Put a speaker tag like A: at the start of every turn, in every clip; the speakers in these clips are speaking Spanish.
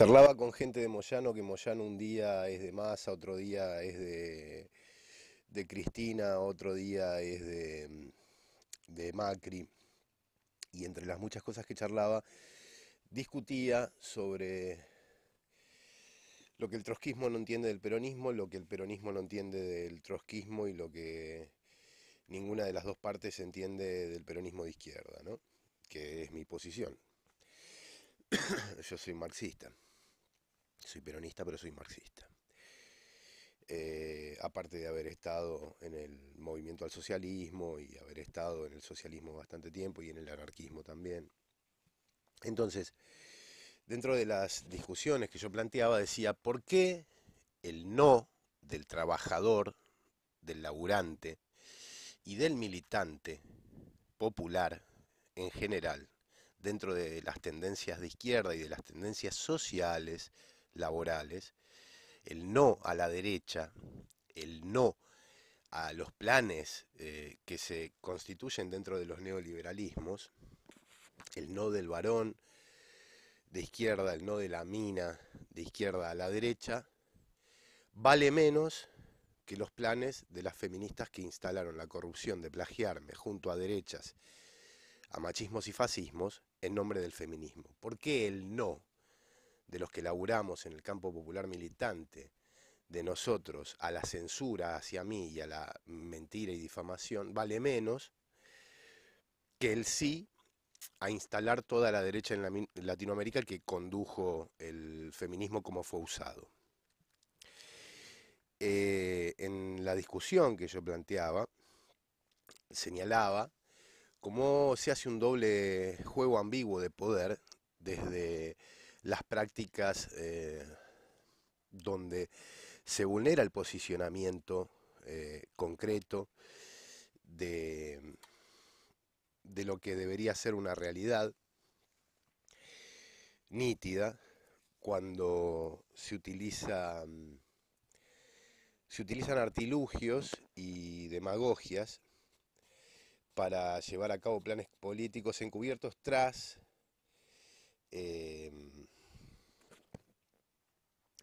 A: Charlaba con gente de Moyano, que Moyano un día es de Massa, otro día es de, Cristina, otro día es de, de Macri. Y entre las muchas cosas que charlaba, discutía sobre lo que el trotskismo no entiende del peronismo, lo que el peronismo no entiende del trotskismo y lo que ninguna de las dos partes entiende del peronismo de izquierda, ¿no? que es mi posición. Yo soy marxista. Soy peronista, pero soy marxista. Eh, aparte de haber estado en el movimiento al socialismo y haber estado en el socialismo bastante tiempo y en el anarquismo también. Entonces, dentro de las discusiones que yo planteaba, decía, ¿por qué el no del trabajador, del laburante y del militante popular en general, dentro de las tendencias de izquierda y de las tendencias sociales, laborales, el no a la derecha, el no a los planes eh, que se constituyen dentro de los neoliberalismos, el no del varón, de izquierda, el no de la mina, de izquierda a la derecha, vale menos que los planes de las feministas que instalaron la corrupción de plagiarme junto a derechas, a machismos y fascismos en nombre del feminismo. ¿Por qué el no de los que laburamos en el campo popular militante, de nosotros, a la censura hacia mí y a la mentira y difamación, vale menos que el sí a instalar toda la derecha en, Latinoamérica que condujo el feminismo como fue usado. Eh, en la discusión que yo planteaba, señalaba cómo se hace un doble juego ambiguo de poder desde las prácticas eh, donde se vulnera el posicionamiento eh, concreto de, mm, de lo que debería ser una realidad nítida cuando se utiliza mm, se utilizan artilugios y demagogias para llevar a cabo planes políticos encubiertos tras em,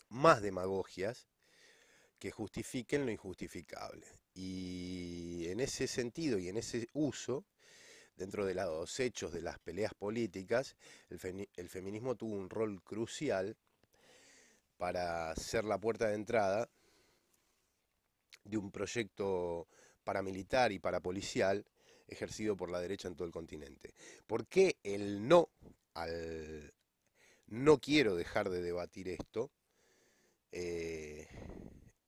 A: más demagogias que justifiquen lo injustificable. Y en ese sentido y en ese uso, dentro de los hechos de las peleas políticas, el, feminismo tuvo un rol crucial para ser la puerta de entrada de un proyecto paramilitar y parapolicial ejercido por la derecha en todo el continente. ¿Por qué el no al no quiero dejar de debatir esto? Eh,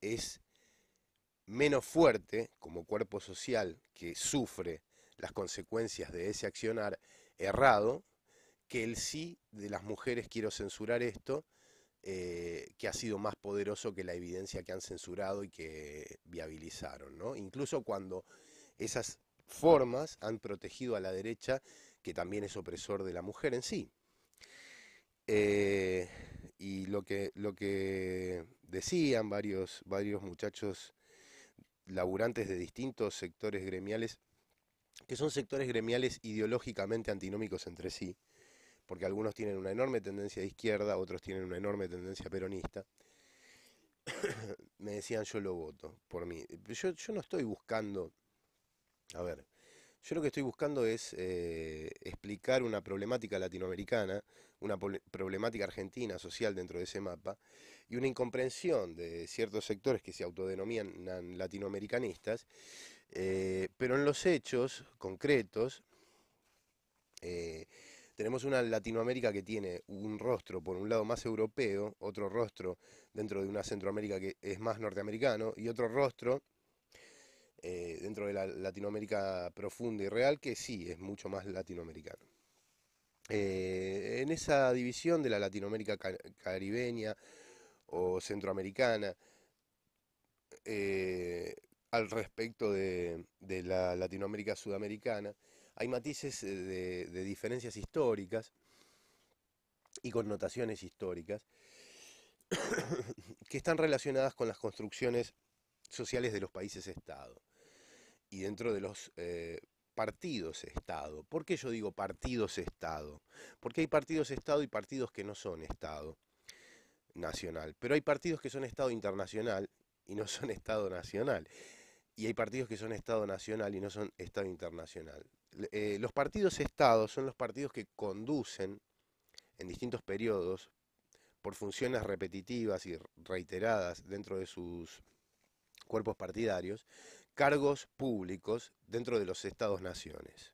A: es menos fuerte como cuerpo social que sufre las consecuencias de ese accionar errado que el sí de las mujeres quiero censurar esto, eh, que ha sido más poderoso que la evidencia que han censurado y que viabilizaron. Incluso cuando esas formas han protegido a la derecha, que también es opresor de la mujer en sí. Eh, lo que, lo que decían varios, varios muchachos laburantes de distintos sectores gremiales, que son sectores gremiales ideológicamente antinómicos entre sí, porque algunos tienen una enorme tendencia de izquierda, otros tienen una enorme tendencia peronista. Me decían yo lo voto por mí. Yo, yo no estoy buscando, a ver, yo lo que estoy buscando es eh, explicar una problemática latinoamericana, una problemática argentina social dentro de ese mapa, y una incomprensión de ciertos sectores que se autodenominan latinoamericanistas, eh, pero en los hechos concretos eh, tenemos una Latinoamérica que tiene un rostro, por un lado, más europeo, otro rostro dentro de una Centroamérica que es más norteamericano, y otro rostro eh, dentro de la Latinoamérica profunda y real, que sí, es mucho más latinoamericano. Eh, en esa división de la Latinoamérica caribeña o centroamericana, eh, al respecto de, la Latinoamérica sudamericana, hay matices de, de diferencias históricas y connotaciones históricas que están relacionadas con las construcciones sociales de los países-estado y dentro de los eh, partidos Estado. ¿Por qué yo digo partidos Estado? Porque hay partidos Estado y partidos que no son Estado nacional, pero hay partidos que son Estado internacional y no son Estado nacional. Y hay partidos que son Estado nacional y no son Estado internacional. Eh, los partidos Estado son los partidos que conducen en distintos periodos por funciones repetitivas y reiteradas dentro de sus cuerpos partidarios, cargos públicos dentro de los estados-naciones.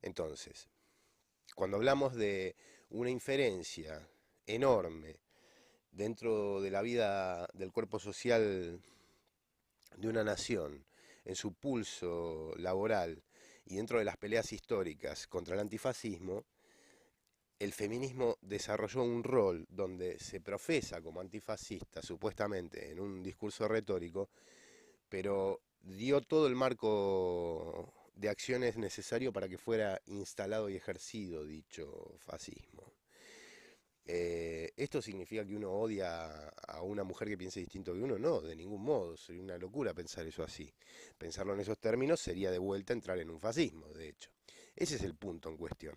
A: Entonces, cuando hablamos de una inferencia enorme dentro de la vida del cuerpo social de una nación, en su pulso laboral y dentro de las peleas históricas contra el antifascismo, el feminismo desarrolló un rol donde se profesa como antifascista, supuestamente, en un discurso retórico, pero dio todo el marco de acciones necesario para que fuera instalado y ejercido dicho fascismo. Eh, ¿Esto significa que uno odia a una mujer que piense distinto que uno? No, de ningún modo. Sería una locura pensar eso así. Pensarlo en esos términos sería de vuelta entrar en un fascismo, de hecho. Ese es el punto en cuestión.